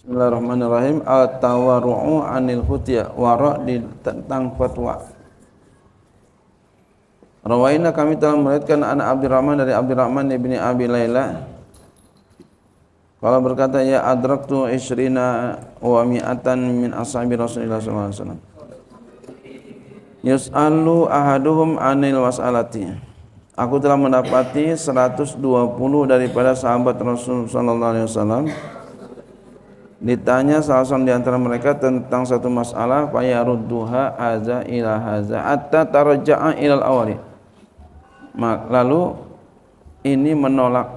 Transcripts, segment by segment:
Bismillahirrahmanirrahim. at anil khutya. Wara di tentang fatwa. Rawaina kami telah meriwayatkan anak Abdurrahman dari Abdurrahman ibni Abi Laila. Kalau berkata ya adraktu isrina wa mi'atan min ashabi Rasulullah sallallahu alaihi wasallam. Yus'alu ahaduhum anil was'alati. Aku telah mendapati 120 daripada sahabat Rasul sallallahu alaihi wasallam Ditanya salah seorang di antara mereka tentang satu masalah fayarudduha haza ila haza atta tarja'a ilal awali. Lalu ini menolak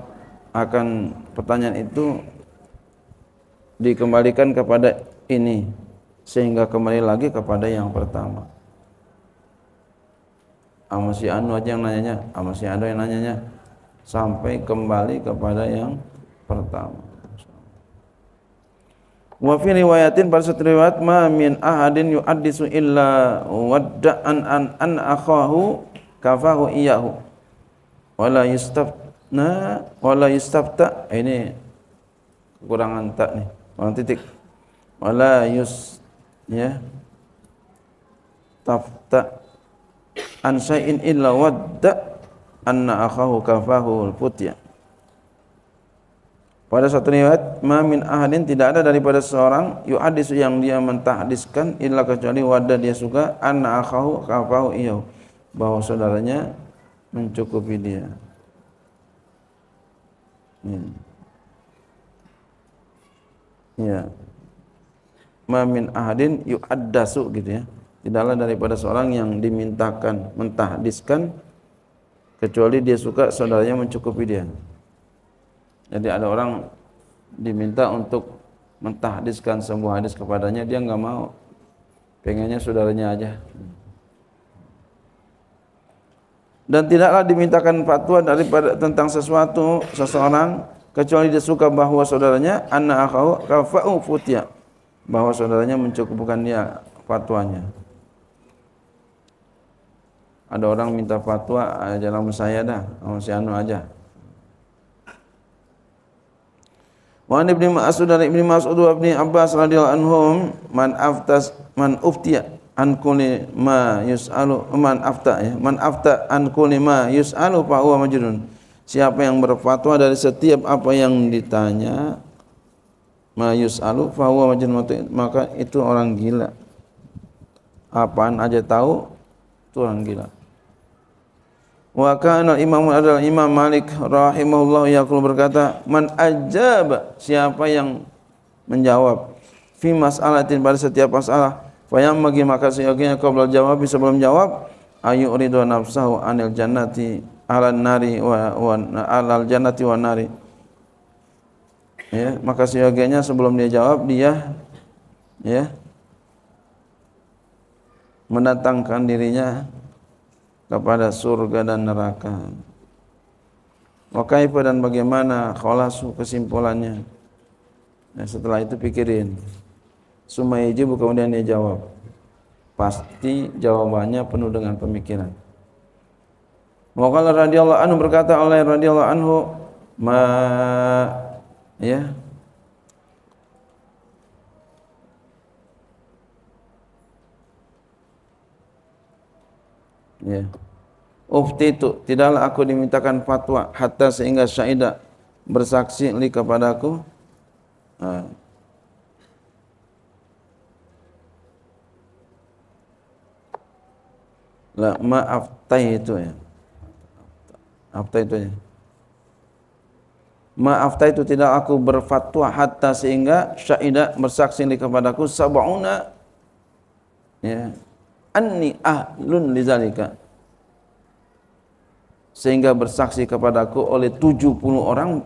akan pertanyaan itu dikembalikan kepada ini sehingga kembali lagi kepada yang pertama. Sama si Anu aja yang nanyanya, sama si Anu yang nanyanya sampai kembali kepada yang pertama. Wa fi riwayatin pada satu riwayat ma min ahadin yu'addisu illa wadda'an an an akhahu kafahu iyahu. Wala yustafna wala yustafta ini kekurangan tak nih. Kurang titik. Wala yus ya tafta an syai'in illa wadda anna akhahu kafahu al-futya. Pada suatu riwayat, mamin ahadin tidak ada daripada seorang yuhadis yang dia mentahdiskan illa kecuali wadah dia suka anna akahu kafahu iyo bahwa saudaranya mencukupi dia. Hmm. Ya. ya. Mamin ahadin yuaddasu gitu ya. Tidaklah daripada seorang yang dimintakan mentahdiskan kecuali dia suka saudaranya mencukupi dia. Jadi ada orang diminta untuk mentahdiskan semua hadis kepadanya, dia nggak mau. Pengennya saudaranya aja. Dan tidaklah dimintakan fatwa daripada tentang sesuatu seseorang kecuali dia suka bahwa saudaranya anna akhahu kafa'u futya bahwa saudaranya mencukupkan dia fatwanya. Ada orang minta fatwa, eh, jangan sama saya dah, sama si Anu aja. Wan an Ibnu Mas'ud dari Ibnu Mas'ud wa Ibnu Abbas radhiyallahu anhum man aftas man uftiya an kulli ma yus'alu man afta ya man afta an kulli ma yus'alu fa huwa majnun. Siapa yang berfatwa dari setiap apa yang ditanya ma yus'alu fa huwa majnun maka itu orang gila. Apaan aja tahu itu orang gila. Wa kana Imam adalah Imam Malik rahimahullah yaqul berkata, "Man ajab siapa yang menjawab fi mas'alatin pada setiap masalah, fayam bagi maka seyogianya kau belum jawab sebelum jawab, ayu uridu nafsahu anil jannati alan nari wa, wa alal jannati wa nari." Ya, maka seyogianya sebelum dia jawab dia ya mendatangkan dirinya kepada surga dan neraka. Wa kaifa dan bagaimana kholasu kesimpulannya? Nah, setelah itu pikirin. Suma kemudian dia jawab. Pasti jawabannya penuh dengan pemikiran. Muqalla radhiyallahu anhu berkata oleh radhiyallahu anhu ma ya ya. Ufti itu tidaklah aku dimintakan fatwa hatta sehingga syaida bersaksi li kepadaku. Nah. La ma'aftai itu ya. Afta itu ya. Ma'afta itu tidak aku berfatwa hatta sehingga syaida bersaksi li kepadaku sab'una ya anni ahlun lizalika sehingga bersaksi kepadaku oleh 70 orang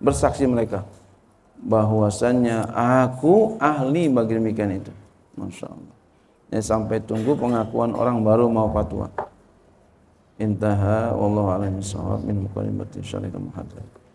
bersaksi mereka bahwasannya aku ahli bagi demikian itu Masya Allah ya, sampai tunggu pengakuan orang baru mau fatwa intaha wallahu a'lam bishawab min muqaddimati syarikul muhadzab